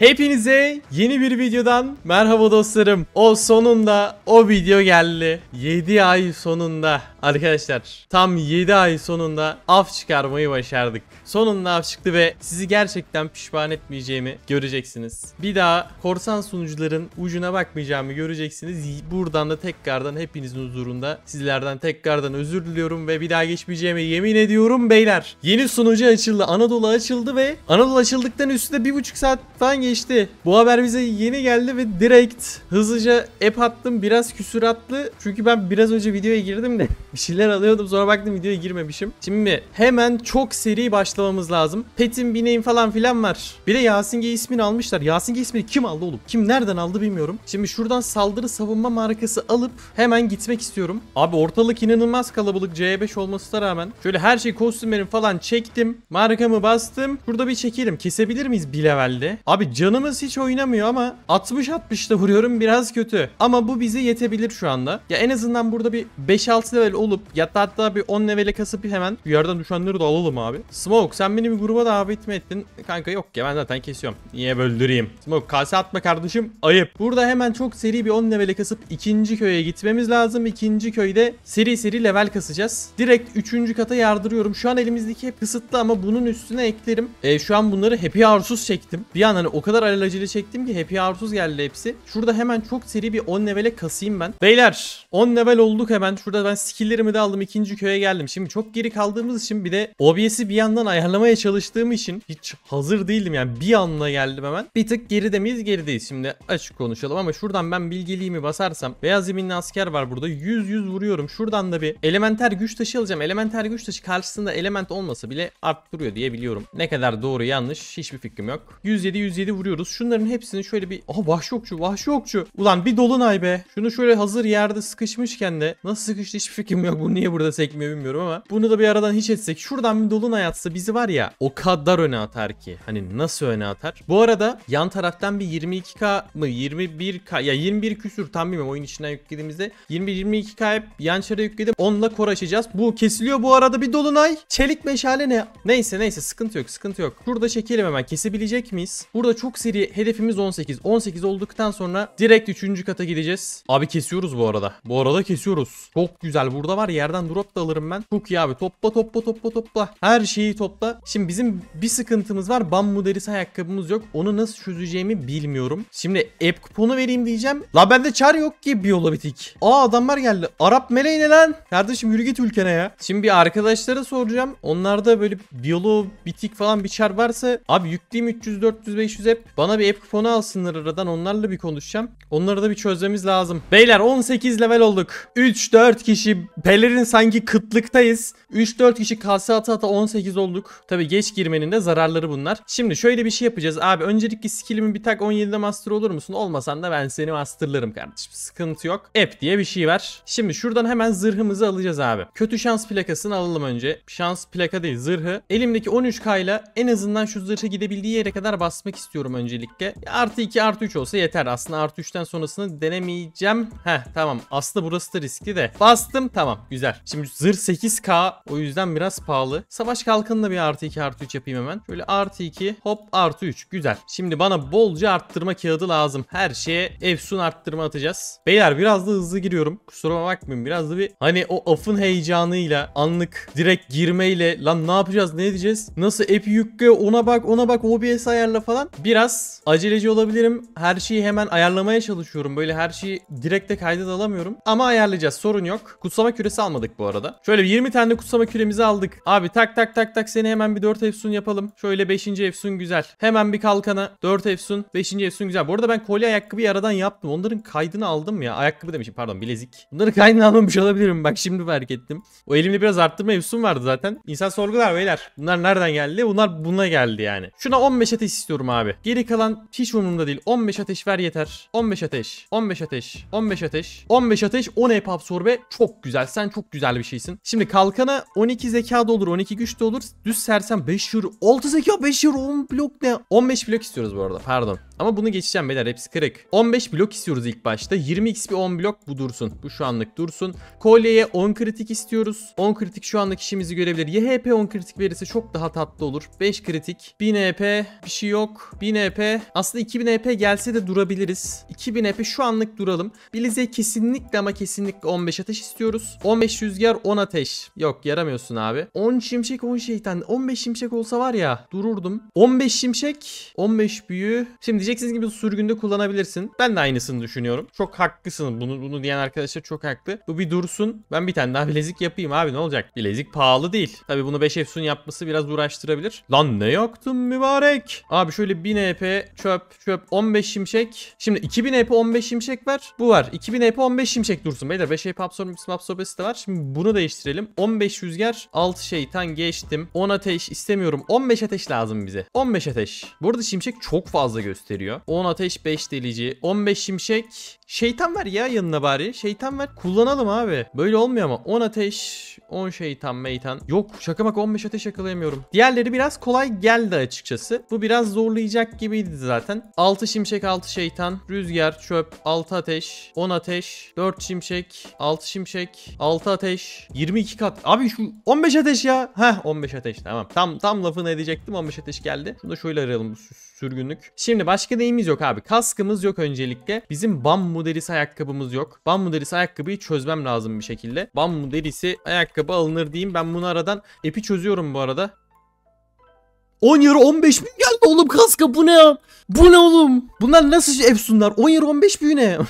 Hepinize yeni bir videodan merhaba dostlarım. O sonunda o video geldi. 7 ay sonunda arkadaşlar tam 7 ay sonunda af çıkarmayı başardık. Sonunda af çıktı ve sizi gerçekten pişman etmeyeceğimi göreceksiniz. Bir daha korsan sunucuların ucuna bakmayacağımı göreceksiniz. Buradan da tekrardan hepinizin huzurunda sizlerden tekrardan özür diliyorum ve bir daha geçmeyeceğimi yemin ediyorum beyler. Yeni sunucu açıldı. Anadolu açıldı ve Anadolu açıldıktan üstüne bir buçuk saat falan geçti geçti. Bu haber bize yeni geldi ve direkt hızlıca app attım. Biraz küsüratlı. Çünkü ben biraz önce videoya girdim de bir şeyler alıyordum. Sonra baktım videoya girmemişim. Şimdi hemen çok seri başlamamız lazım. Petin bineğim falan filan var. Bir de Yasinge ismini almışlar. Yasinge ismini kim aldı oğlum? Kim nereden aldı bilmiyorum. Şimdi şuradan saldırı savunma markası alıp hemen gitmek istiyorum. Abi ortalık inanılmaz kalabalık C5 olmasına rağmen. Şöyle her şey kostümlerim falan çektim. Markamı bastım. Burada bir çekelim. Kesebilir miyiz bir levelde? Abi Canımız hiç oynamıyor ama 60-60'da vuruyorum biraz kötü. Ama bu bize yetebilir şu anda. Ya en azından burada bir 5-6 level olup ya da hatta bir 10 levele kasıp hemen bir yerden düşenleri de alalım abi. Smoke sen beni bir gruba davet mi ettin? Kanka yok ya ben zaten kesiyorum. Niye böldüreyim? Smoke kase atma kardeşim ayıp. Burada hemen çok seri bir 10 levele kasıp ikinci köye gitmemiz lazım. İkinci köyde seri seri level kasacağız. Direkt üçüncü kata yardırıyorum. Şu an elimizdeki hep kısıtlı ama bunun üstüne eklerim. E, şu an bunları happy arsuz çektim. Bir an hani o kadar kadar alelacele çektim ki Happy Hoursuz geldi hepsi. Şurada hemen çok seri bir 10 levele kasayım ben. Beyler 10 level olduk hemen. Şurada ben skilllerimi de aldım. ikinci köye geldim. Şimdi çok geri kaldığımız için bir de OBS'i bir yandan ayarlamaya çalıştığım için hiç hazır değildim. Yani bir anla geldim hemen. Bir tık geride miyiz? Gerideyiz. Şimdi açık konuşalım ama şuradan ben bilgeliğimi basarsam beyaz zeminli asker var burada. 100-100 vuruyorum. Şuradan da bir elementer güç taşı alacağım. Elementer güç taşı karşısında element olmasa bile arttırıyor diye biliyorum. Ne kadar doğru yanlış hiçbir fikrim yok. 107-107 vuruyoruz. Şunların hepsini şöyle bir... Aha vahşi okçu vahşi okçu. Ulan bir dolunay be. Şunu şöyle hazır yerde sıkışmışken de nasıl sıkıştı hiçbir fikrim yok. bunu niye burada sekmiyor bilmiyorum ama. Bunu da bir aradan hiç etsek. Şuradan bir dolunay atsa bizi var ya o kadar öne atar ki. Hani nasıl öne atar? Bu arada yan taraftan bir 22k mı 21k ya 21 küsür tam bilmiyorum oyun içinden yüklediğimizde 21-22k hep yan çara yükledim. Onunla kor açacağız. Bu kesiliyor bu arada bir dolunay. Çelik meşale ne? Neyse neyse sıkıntı yok sıkıntı yok. Burada çekelim hemen kesebilecek miyiz? Burada çok çok seri hedefimiz 18. 18 olduktan sonra direkt 3. kata gideceğiz. Abi kesiyoruz bu arada. Bu arada kesiyoruz. Çok güzel. Burada var yerden drop da alırım ben. Çok iyi abi. Topla topla topla topla. Her şeyi topla. Şimdi bizim bir sıkıntımız var. Bambu derisi ayakkabımız yok. Onu nasıl çözeceğimi bilmiyorum. Şimdi app kuponu vereyim diyeceğim. La bende çar yok ki biyola bitik. Aa adamlar geldi. Arap meleği ne lan? Kardeşim yürü git ülkene ya. Şimdi bir arkadaşlara soracağım. Onlarda böyle biyolo bitik falan bir çar varsa abi yükleyeyim 300 400 500 hep bana bir app kuponu alsınlar aradan onlarla bir konuşacağım. Onları da bir çözmemiz lazım. Beyler 18 level olduk. 3-4 kişi pelerin sanki kıtlıktayız. 3-4 kişi kase ata ata 18 olduk. Tabi geç girmenin de zararları bunlar. Şimdi şöyle bir şey yapacağız. Abi öncelikle skillimi bir tak 17'de master olur musun? Olmasan da ben seni masterlarım kardeşim. Sıkıntı yok. App diye bir şey var. Şimdi şuradan hemen zırhımızı alacağız abi. Kötü şans plakasını alalım önce. Şans plaka değil zırhı. Elimdeki 13k ile en azından şu zırhı gidebildiği yere kadar basmak istiyorum bakıyorum öncelikle. Artı 2 artı 3 olsa yeter. Aslında artı 3'ten sonrasını denemeyeceğim. Heh tamam. Aslında burası da riskli de. Bastım tamam güzel. Şimdi zırh 8k o yüzden biraz pahalı. Savaş kalkanında bir artı 2 artı 3 yapayım hemen. Şöyle artı 2 hop artı 3 güzel. Şimdi bana bolca arttırma kağıdı lazım. Her şeye efsun arttırma atacağız. Beyler biraz da hızlı giriyorum. Kusuruma bakmayın biraz da bir hani o afın heyecanıyla anlık direkt girmeyle lan ne yapacağız ne edeceğiz? Nasıl ep yükle ona bak ona bak OBS ayarla falan. Bir biraz aceleci olabilirim. Her şeyi hemen ayarlamaya çalışıyorum. Böyle her şeyi direkt de kayda alamıyorum. Ama ayarlayacağız sorun yok. Kutsama küresi almadık bu arada. Şöyle 20 tane kutsama küremizi aldık. Abi tak tak tak tak seni hemen bir 4 efsun yapalım. Şöyle 5. efsun güzel. Hemen bir kalkana 4 efsun 5. efsun güzel. Bu arada ben kolye ayakkabıyı aradan yaptım. Onların kaydını aldım ya. Ayakkabı demişim pardon bilezik. Bunları kaydını almamış olabilirim. Bak şimdi fark ettim. O elimde biraz arttırma efsun vardı zaten. İnsan sorgular beyler. Bunlar nereden geldi? Bunlar buna geldi yani. Şuna 15 ateş istiyorum abi. Geri kalan hiç umurumda değil. 15 ateş ver yeter. 15 ateş. 15 ateş. 15 ateş. 15 ateş. 10 hep absorbe. Çok güzel. Sen çok güzel bir şeysin. Şimdi kalkana 12 zeka da olur. 12 güç de olur. Düz sersen 5 euro. 6 zeka 5 euro. 10 blok ne? 15 blok istiyoruz bu arada. Pardon. Ama bunu geçeceğim beyler hepsi kırık. 15 blok istiyoruz ilk başta. 20 xp 10 blok bu dursun. Bu şu anlık dursun. Kolyeye 10 kritik istiyoruz. 10 kritik şu anlık işimizi görebilir. YHP 10 kritik verirse çok daha tatlı olur. 5 kritik. 1000 EP bir şey yok. 1000 1000 EP. Aslında 2000 EP gelse de durabiliriz. 2000 EP şu anlık duralım. Blizz'e kesinlikle ama kesinlikle 15 ateş istiyoruz. 15 rüzgar 10 ateş. Yok yaramıyorsun abi. 10 şimşek 10 şeytan. 15 şimşek olsa var ya dururdum. 15 şimşek 15 büyü. Şimdi diyeceksiniz gibi sürgünde kullanabilirsin. Ben de aynısını düşünüyorum. Çok haklısın. Bunu bunu diyen arkadaşlar çok haklı. Bu bir dursun. Ben bir tane daha bilezik yapayım abi ne olacak? Bilezik pahalı değil. Tabi bunu 5 efsun yapması biraz uğraştırabilir. Lan ne yaktın mübarek? Abi şöyle 1000 EP çöp çöp 15 şimşek. Şimdi 2000 EP 15 şimşek var. Bu var. 2000 EP 15 şimşek dursun beyler. 5 EP map sohbesi de var. Şimdi bunu değiştirelim. 15 rüzgar 6 şeytan geçtim. 10 ateş istemiyorum. 15 ateş lazım bize. 15 ateş. Burada şimşek çok fazla gösteriyor. 10 ateş 5 delici. 15 şimşek. Şeytan var ya yanına bari. Şeytan var Kullanalım abi. Böyle olmuyor ama. 10 ateş 10 şeytan meytan. Yok şaka bak 15 ateş yakalayamıyorum. Diğerleri biraz kolay geldi açıkçası. Bu biraz zorlayacak Şimşek gibiydi zaten. 6 şimşek 6 şeytan. Rüzgar, çöp, 6 ateş, 10 ateş, 4 şimşek, 6 şimşek, 6 ateş, 22 kat. Abi şu 15 ateş ya. Heh 15 ateş tamam. Tam tam lafını edecektim 15 ateş geldi. Şunu da şöyle arayalım bu sürgünlük. Şimdi başka neyimiz yok abi. Kaskımız yok öncelikle. Bizim bambu derisi ayakkabımız yok. Bambu derisi ayakkabıyı çözmem lazım bir şekilde. Bambu derisi ayakkabı alınır diyeyim. Ben bunu aradan epi çözüyorum bu arada. 10 euro 15 bin geldi oğlum kaska bu ne ya? Bu ne oğlum? Bunlar nasıl Epsunlar? 10 euro 15 bin ne?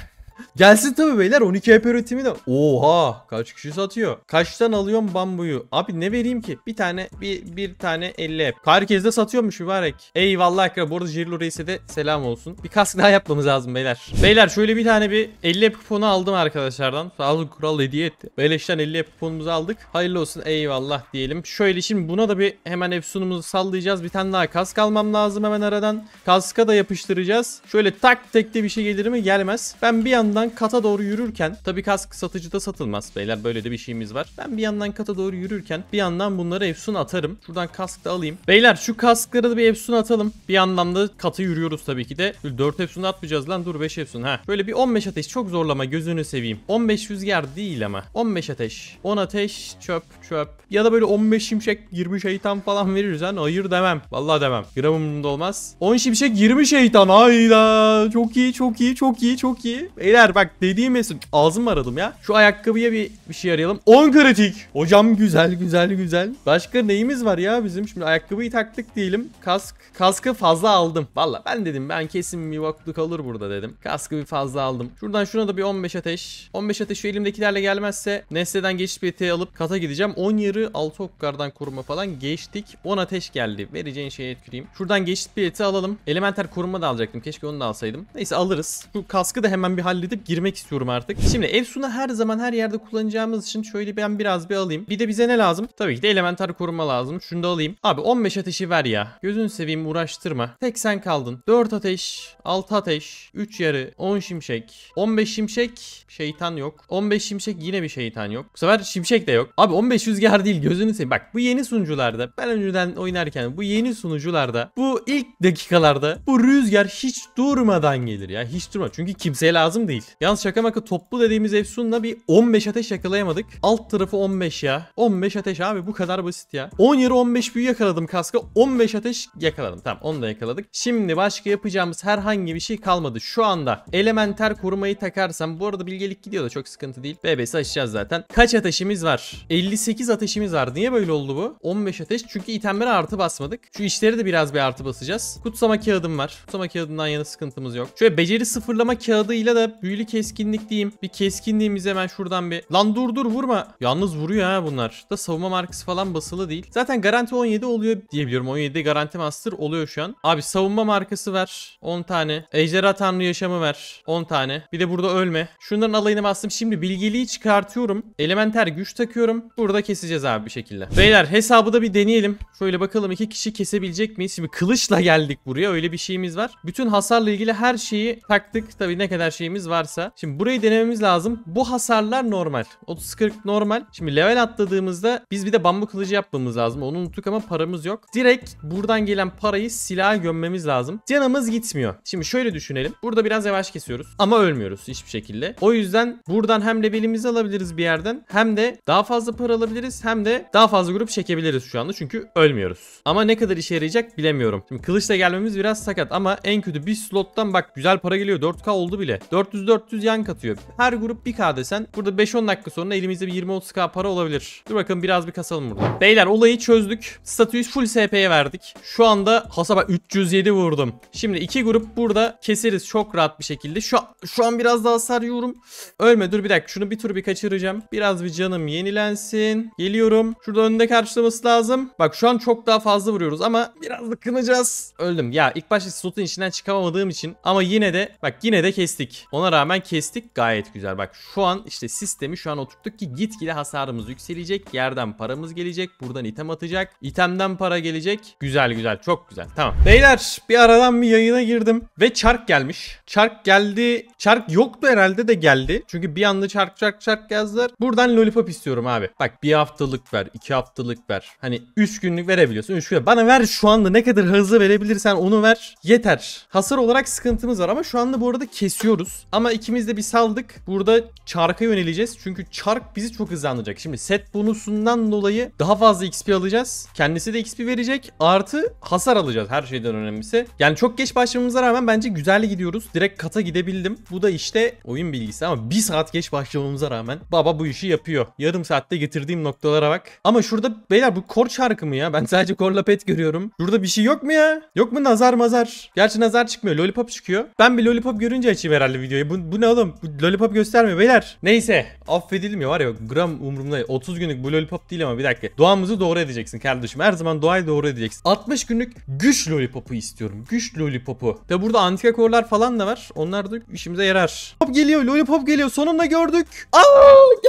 Gelsin tabi beyler 12 HP üretimi de. Oha kaç kişi satıyor? Kaçtan alıyorum bambuyu? Abi ne vereyim ki? Bir tane bir, bir tane 50 HP. Herkes de satıyormuş mübarek. Eyvallah Akra. Bu arada Jirlu Reis'e de selam olsun. Bir kask daha yapmamız lazım beyler. Beyler şöyle bir tane bir 50 HP kuponu aldım arkadaşlardan. Sağ kural hediye etti. Beleşten 50 HP kuponumuzu aldık. Hayırlı olsun eyvallah diyelim. Şöyle şimdi buna da bir hemen efsunumuzu sallayacağız. Bir tane daha kask almam lazım hemen aradan. Kaska da yapıştıracağız. Şöyle tak tekte bir şey gelir mi? Gelmez. Ben bir yandan yandan kata doğru yürürken tabii kask satıcıda satılmaz beyler böyle de bir şeyimiz var. Ben bir yandan kata doğru yürürken bir yandan bunları Efsun atarım. Şuradan kask da alayım. Beyler şu kaskları da bir Efsun atalım. Bir yandan da kata yürüyoruz tabii ki de. 4 Efsun atmayacağız lan dur 5 Efsun ha. Böyle bir 15 ateş çok zorlama gözünü seveyim. 15 rüzgar değil ama. 15 ateş. 10 ateş çöp çöp. Ya da böyle 15 şimşek 20 şeytan falan veririz lan. Hayır demem. Vallahi demem. Gramımda olmaz. 10 şimşek 20 şeytan. Hayda. Çok iyi çok iyi çok iyi çok iyi. Beyler Beyler bak dediğim ağzım aradım ya. Şu ayakkabıya bir, bir şey arayalım. 10 kritik. Hocam güzel güzel güzel. Başka neyimiz var ya bizim? Şimdi ayakkabıyı taktık diyelim. Kask. Kaskı fazla aldım. Valla ben dedim ben kesin bir vakluk kalır burada dedim. Kaskı bir fazla aldım. Şuradan şuna da bir 15 ateş. 15 ateş şu elimdekilerle gelmezse Nesle'den geçiş bileti alıp kata gideceğim. 10 yarı 6 okkardan koruma falan geçtik. 10 ateş geldi. Vereceğin şeye etkileyim. Şuradan geçiş bileti alalım. Elementer koruma da alacaktım. Keşke onu da alsaydım. Neyse alırız. Şu kaskı da hemen bir halledelim halledip girmek istiyorum artık. Şimdi Efsun'u her zaman her yerde kullanacağımız için şöyle ben biraz bir alayım. Bir de bize ne lazım? Tabii ki de elementer koruma lazım. Şunu da alayım. Abi 15 ateşi ver ya. Gözünü seveyim uğraştırma. Tek sen kaldın. 4 ateş, 6 ateş, 3 yarı, 10 şimşek, 15 şimşek, şeytan yok. 15 şimşek yine bir şeytan yok. Bu sefer şimşek de yok. Abi 15 rüzgar değil gözünü seveyim. Bak bu yeni sunucularda ben önceden oynarken bu yeni sunucularda bu ilk dakikalarda bu rüzgar hiç durmadan gelir ya. Hiç durma. Çünkü kimseye lazım değil değil. Yalnız şaka maka toplu dediğimiz Efsun'la bir 15 ateş yakalayamadık. Alt tarafı 15 ya. 15 ateş abi bu kadar basit ya. 10 yeri 15 büyü yakaladım kaska. 15 ateş yakaladım. Tamam onu da yakaladık. Şimdi başka yapacağımız herhangi bir şey kalmadı. Şu anda elementer korumayı takarsam. Bu arada bilgelik gidiyor da çok sıkıntı değil. BB'si açacağız zaten. Kaç ateşimiz var? 58 ateşimiz var. Niye böyle oldu bu? 15 ateş. Çünkü itemlere artı basmadık. Şu işleri de biraz bir artı basacağız. Kutsama kağıdım var. Kutsama kağıdından yana sıkıntımız yok. Şöyle beceri sıfırlama kağıdıyla da büyülü keskinlik diyeyim. Bir keskinliğimizi hemen şuradan bir. Lan dur dur vurma. Yalnız vuruyor ha bunlar. Da savunma markası falan basılı değil. Zaten garanti 17 oluyor diyebiliyorum. 17 garanti master oluyor şu an. Abi savunma markası ver. 10 tane. Ejderha tanrı yaşamı ver. 10 tane. Bir de burada ölme. Şunların alayını bastım. Şimdi bilgeliği çıkartıyorum. Elementer güç takıyorum. Burada keseceğiz abi bir şekilde. Beyler hesabı da bir deneyelim. Şöyle bakalım iki kişi kesebilecek miyiz? Şimdi kılıçla geldik buraya. Öyle bir şeyimiz var. Bütün hasarla ilgili her şeyi taktık. Tabii ne kadar şeyimiz var varsa. Şimdi burayı denememiz lazım. Bu hasarlar normal. 30-40 normal. Şimdi level atladığımızda biz bir de bambu kılıcı yapmamız lazım. Onu unuttuk ama paramız yok. Direkt buradan gelen parayı silaha gömmemiz lazım. Canımız gitmiyor. Şimdi şöyle düşünelim. Burada biraz yavaş kesiyoruz. Ama ölmüyoruz hiçbir şekilde. O yüzden buradan hem levelimizi alabiliriz bir yerden. Hem de daha fazla para alabiliriz. Hem de daha fazla grup çekebiliriz şu anda. Çünkü ölmüyoruz. Ama ne kadar işe yarayacak bilemiyorum. Şimdi kılıçla gelmemiz biraz sakat. Ama en kötü bir slottan bak güzel para geliyor. 4K oldu bile. 400 300-400 yan katıyor. Her grup 1k desen burada 5-10 dakika sonra elimizde bir 20-30k para olabilir. Dur bakın biraz bir kasalım burada. Beyler olayı çözdük. Statüyü full SP'ye verdik. Şu anda hasaba 307 vurdum. Şimdi iki grup burada keseriz çok rahat bir şekilde. Şu, şu an biraz daha sarıyorum. Ölme dur bir dakika şunu bir tur bir kaçıracağım. Biraz bir canım yenilensin. Geliyorum. Şurada önünde karşılaması lazım. Bak şu an çok daha fazla vuruyoruz ama biraz da kınacağız. Öldüm. Ya ilk başta slotun içinden çıkamadığım için ama yine de bak yine de kestik. Ona ona rağmen kestik gayet güzel. Bak şu an işte sistemi şu an oturttuk ki gitgide hasarımız yükselecek. Yerden paramız gelecek. Buradan item atacak. itemden para gelecek. Güzel güzel çok güzel. Tamam. Beyler bir aradan bir yayına girdim ve çark gelmiş. Çark geldi. Çark yoktu herhalde de geldi. Çünkü bir anda çark çark çark yazdılar. Buradan lollipop istiyorum abi. Bak bir haftalık ver. iki haftalık ver. Hani üç günlük verebiliyorsun. Üç günlük. Bana ver şu anda ne kadar hızlı verebilirsen onu ver. Yeter. Hasar olarak sıkıntımız var ama şu anda bu arada kesiyoruz. Ama ama ikimiz de bir saldık. Burada çarka yöneleceğiz. Çünkü çark bizi çok hızlandıracak. Şimdi set bonusundan dolayı daha fazla XP alacağız. Kendisi de XP verecek. Artı hasar alacağız her şeyden önemlisi. Yani çok geç başlamamıza rağmen bence güzel gidiyoruz. Direkt kata gidebildim. Bu da işte oyun bilgisi ama bir saat geç başlamamıza rağmen baba bu işi yapıyor. Yarım saatte getirdiğim noktalara bak. Ama şurada beyler bu kor çarkı mı ya? Ben sadece korla pet görüyorum. Şurada bir şey yok mu ya? Yok mu nazar mazar? Gerçi nazar çıkmıyor. Lollipop çıkıyor. Ben bir lollipop görünce açayım herhalde videoyu. Bu, bu ne oğlum? Bu lollipop göstermiyor beyler. Neyse. Affedilmiyor var ya gram umurumda. 30 günlük bu lollipop değil ama bir dakika. Doğamızı doğru edeceksin kardeşim. Her zaman duayı doğru edeceksin. 60 günlük güç lollipopu istiyorum. Güç lollipopu. Ve burada antika korlar falan da var. Onlar da işimize yarar. Hop geliyor. Lollipop geliyor. Sonunda gördük. Aa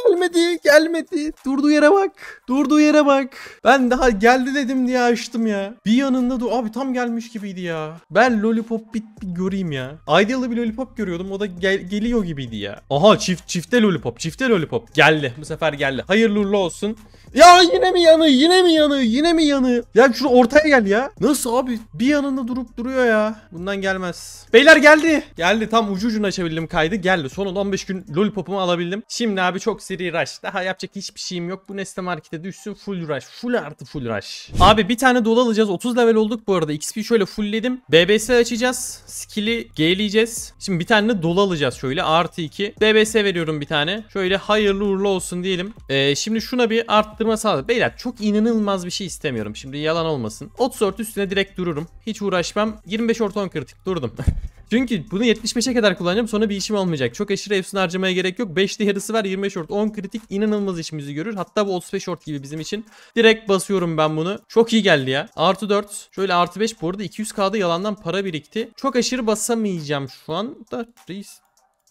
gelmedi. Gelmedi. Durduğu yere bak. Durduğu yere bak. Ben daha geldi dedim diye açtım ya. Bir yanında dur. Abi tam gelmiş gibiydi ya. Ben lollipop bit bir göreyim ya. Ideal'da bir lollipop görüyordum. O da gel geliyor gibiydi ya. Aha çift çifte lollipop çifte lollipop geldi bu sefer geldi. Hayırlı uğurlu olsun. Ya yine mi yanı yine mi yanı yine mi yanı? Ya şu ortaya gel ya. Nasıl abi bir yanında durup duruyor ya. Bundan gelmez. Beyler geldi. Geldi tam ucu ucuna açabildim kaydı geldi. Sonunda 15 gün lollipopumu alabildim. Şimdi abi çok seri rush. Daha yapacak hiçbir şeyim yok. Bu Neste markete düşsün full rush. Full artı full rush. Abi bir tane dolu alacağız. 30 level olduk bu arada. XP şöyle fullledim. BBS açacağız. Skill'i G'leyeceğiz. Şimdi bir tane dolu alacağız şöyle. Artı 2. DBS veriyorum bir tane. Şöyle hayırlı uğurlu olsun diyelim. Ee, şimdi şuna bir arttırma sağladım. Beyler çok inanılmaz bir şey istemiyorum. Şimdi yalan olmasın. 34 üstüne direkt dururum. Hiç uğraşmam. 25 orta 10 kritik durdum. Çünkü bunu 75'e kadar kullanacağım sonra bir işim olmayacak. Çok aşırı hepsini harcamaya gerek yok. 5'li yarısı var 25 short 10 kritik inanılmaz işimizi görür. Hatta bu 35 short gibi bizim için. Direkt basıyorum ben bunu. Çok iyi geldi ya. Artı 4. Şöyle artı 5 bu arada 200k'da yalandan para birikti. Çok aşırı basamayacağım şu anda. Reis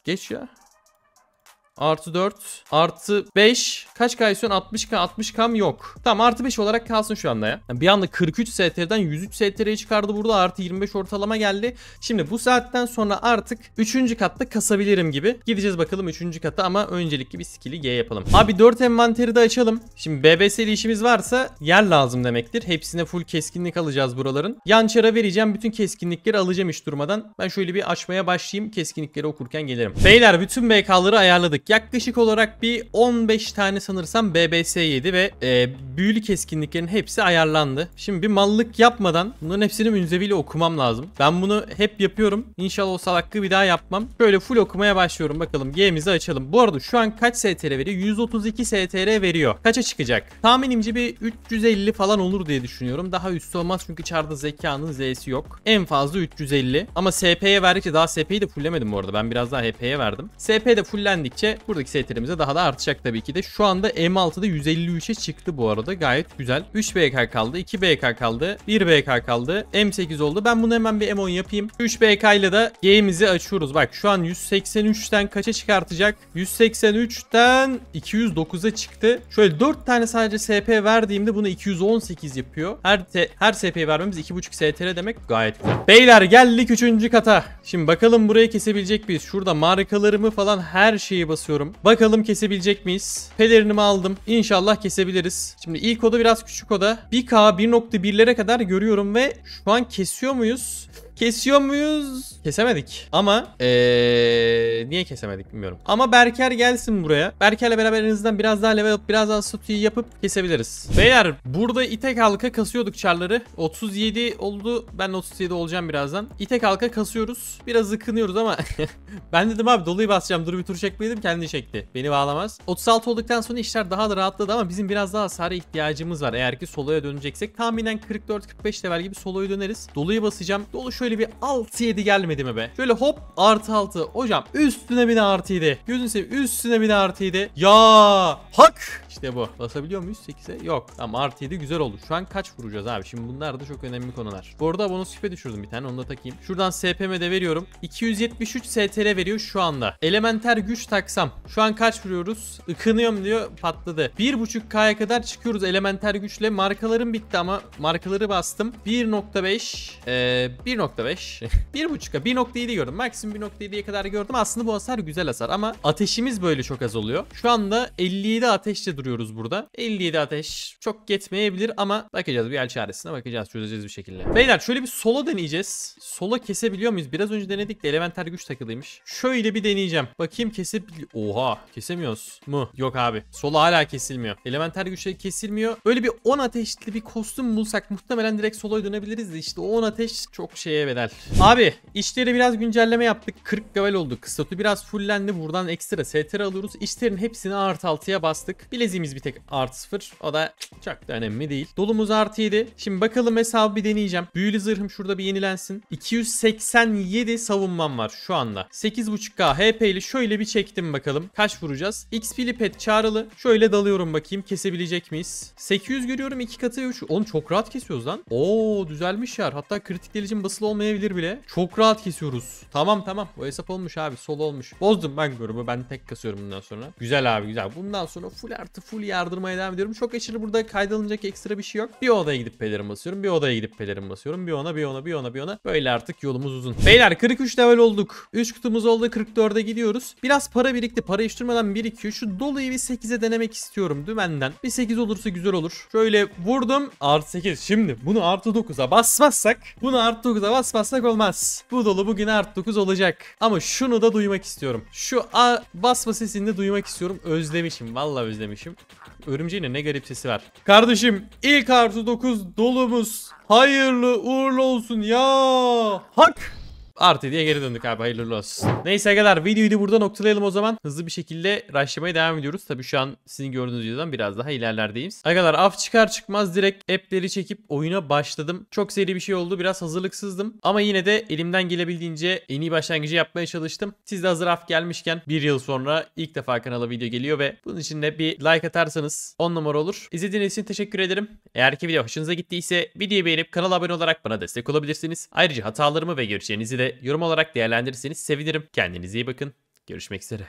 geç ya. Artı 4. Artı 5. Kaç k istiyorsun? 60k. 60k'm yok. Tamam artı 5 olarak kalsın şu anda ya. Yani bir anda 43 STR'den 103 STR'ye çıkardı burada. Artı 25 ortalama geldi. Şimdi bu saatten sonra artık 3. katta kasabilirim gibi. Gideceğiz bakalım 3. kata ama öncelikli bir skill'i G yapalım. Abi 4 envanteri de açalım. Şimdi BBS'li işimiz varsa yer lazım demektir. Hepsine full keskinlik alacağız buraların. Yan çara vereceğim. Bütün keskinlikleri alacağım hiç durmadan. Ben şöyle bir açmaya başlayayım. Keskinlikleri okurken gelirim. Beyler bütün BK'ları ayarladık aldık. Yaklaşık olarak bir 15 tane sanırsam BBS 7 ve e, büyülü keskinliklerin hepsi ayarlandı. Şimdi bir mallık yapmadan bunların hepsini münzeviyle okumam lazım. Ben bunu hep yapıyorum. İnşallah o salaklığı bir daha yapmam. Böyle full okumaya başlıyorum. Bakalım G'mizi açalım. Bu arada şu an kaç STR veriyor? 132 STR veriyor. Kaça çıkacak? Tahminimce bir 350 falan olur diye düşünüyorum. Daha üstü olmaz çünkü çarda zekanın Z'si yok. En fazla 350. Ama SP'ye verdikçe daha SP'yi de fullemedim bu arada. Ben biraz daha HP'ye verdim. SP de fullendikçe buradaki STR'imize daha da artacak tabii ki de. Şu anda M6'da 153'e çıktı bu arada. Gayet güzel. 3 BK kaldı. 2 BK kaldı. 1 BK kaldı. M8 oldu. Ben bunu hemen bir M10 yapayım. 3 BK ile de game'imizi açıyoruz. Bak şu an 183'ten kaça çıkartacak? 183'ten 209'a çıktı. Şöyle 4 tane sadece SP verdiğimde bunu 218 yapıyor. Her her SP vermemiz 2.5 STR demek gayet güzel. Beyler geldik 3. kata. Şimdi bakalım burayı kesebilecek miyiz? Şurada markalarımı falan her şeyi basıyorum basıyorum. Bakalım kesebilecek miyiz? Pelerinimi aldım. İnşallah kesebiliriz. Şimdi ilk oda biraz küçük oda. 1K 1.1'lere kadar görüyorum ve şu an kesiyor muyuz? Kesiyor muyuz? Kesemedik. Ama ee, niye kesemedik bilmiyorum. Ama Berker gelsin buraya. Berker'le beraber en azından biraz daha level up, biraz daha statüyü yapıp kesebiliriz. Beyler burada ite kalka kasıyorduk çarları. 37 oldu. Ben 37 olacağım birazdan. İte kalka kasıyoruz. Biraz ıkınıyoruz ama ben dedim abi doluyu basacağım. Dur bir tur çekmeyelim. Kendi çekti. Beni bağlamaz. 36 olduktan sonra işler daha da rahatladı ama bizim biraz daha hasara ihtiyacımız var. Eğer ki soloya döneceksek tahminen 44-45 level gibi soloya döneriz. Doluyu basacağım. Dolu şöyle şöyle bir 6-7 gelmedi mi be? Şöyle hop artı 6. Hocam üstüne bir de artı 7. Gözünü seveyim üstüne bir de artı 7. Ya hak. İşte bu. Basabiliyor muyuz 8'e? Yok. Tamam artı 7 güzel oldu. Şu an kaç vuracağız abi? Şimdi bunlar da çok önemli konular. Bu arada bonus küpe düşürdüm bir tane. Onu da takayım. Şuradan SPM'de veriyorum. 273 STR veriyor şu anda. Elementer güç taksam. Şu an kaç vuruyoruz? Ikınıyorum diyor. Patladı. 1.5K'ya kadar çıkıyoruz elementer güçle. Markalarım bitti ama markaları bastım. 1.5 ee, 1. 1.5. 1.5'a 1.7 gördüm. Maksimum 1.7'ye kadar gördüm. Aslında bu hasar güzel hasar ama ateşimiz böyle çok az oluyor. Şu anda 57 ateşle duruyoruz burada. 57 ateş çok yetmeyebilir ama bakacağız bir el çaresine bakacağız çözeceğiz bir şekilde. Beyler şöyle bir sola deneyeceğiz. Sola kesebiliyor muyuz? Biraz önce denedik de elementer güç takılıymış. Şöyle bir deneyeceğim. Bakayım kesip Oha kesemiyoruz mu? Yok abi. Sola hala kesilmiyor. Elementer güçleri kesilmiyor. Böyle bir 10 ateşli bir kostüm bulsak muhtemelen direkt sola dönebiliriz de işte 10 ateş çok şeye Geriye bedel. Abi işleri biraz güncelleme yaptık. 40 level oldu. Kıstatı biraz fullendi. Buradan ekstra STR alıyoruz. İşlerin hepsini artı 6'ya bastık. Bileziğimiz bir tek artı 0. O da çok da önemli değil. Dolumuz artı 7. Şimdi bakalım hesabı bir deneyeceğim. Büyülü zırhım şurada bir yenilensin. 287 savunmam var şu anda. 8.5k ile şöyle bir çektim bakalım. Kaç vuracağız? XP'li pet çağrılı. Şöyle dalıyorum bakayım kesebilecek miyiz? 800 görüyorum 2 katı 3. Onu çok rahat kesiyoruz lan. Oo düzelmiş yer. Hatta kritik delicim basılı olmayabilir bile. Çok rahat kesiyoruz. Tamam tamam. O hesap olmuş abi. Sol olmuş. Bozdum ben grubu. Ben tek kasıyorum bundan sonra. Güzel abi güzel. Bundan sonra full artı full yardırmaya devam ediyorum. Çok aşırı burada kaydalanacak ekstra bir şey yok. Bir odaya gidip pelerin basıyorum. Bir odaya gidip pelerin basıyorum. Bir ona bir ona bir ona bir ona. Böyle artık yolumuz uzun. Beyler 43 level olduk. 3 kutumuz oldu. 44'e gidiyoruz. Biraz para birikti. Para iştirmeden birikiyor. Şu dolayı bir 8'e denemek istiyorum dümenden. Bir 8 olursa güzel olur. Şöyle vurdum. Artı 8. Şimdi bunu artı 9'a basmazsak bunu artı 9'a bas basmasak olmaz. Bu dolu bugün art 9 olacak. Ama şunu da duymak istiyorum. Şu A basma sesini de duymak istiyorum. Özlemişim. Vallahi özlemişim. Örümceğine ne garip sesi var. Kardeşim ilk artı 9 dolumuz hayırlı uğurlu olsun ya. Hak artı diye geri döndük abi hayırlı olsun. Neyse arkadaşlar videoyu da burada noktalayalım o zaman. Hızlı bir şekilde rushlamaya devam ediyoruz. Tabi şu an sizin gördüğünüz videodan biraz daha ilerlerdeyim. Arkadaşlar af çıkar çıkmaz direkt app'leri çekip oyuna başladım. Çok seri bir şey oldu biraz hazırlıksızdım. Ama yine de elimden gelebildiğince en iyi başlangıcı yapmaya çalıştım. Siz de hazır af gelmişken bir yıl sonra ilk defa kanala video geliyor ve bunun için de bir like atarsanız 10 numara olur. İzlediğiniz için teşekkür ederim. Eğer ki video hoşunuza gittiyse videoyu beğenip kanala abone olarak bana destek olabilirsiniz. Ayrıca hatalarımı ve görüşlerinizi de yorum olarak değerlendirirseniz sevinirim. Kendinize iyi bakın. Görüşmek üzere.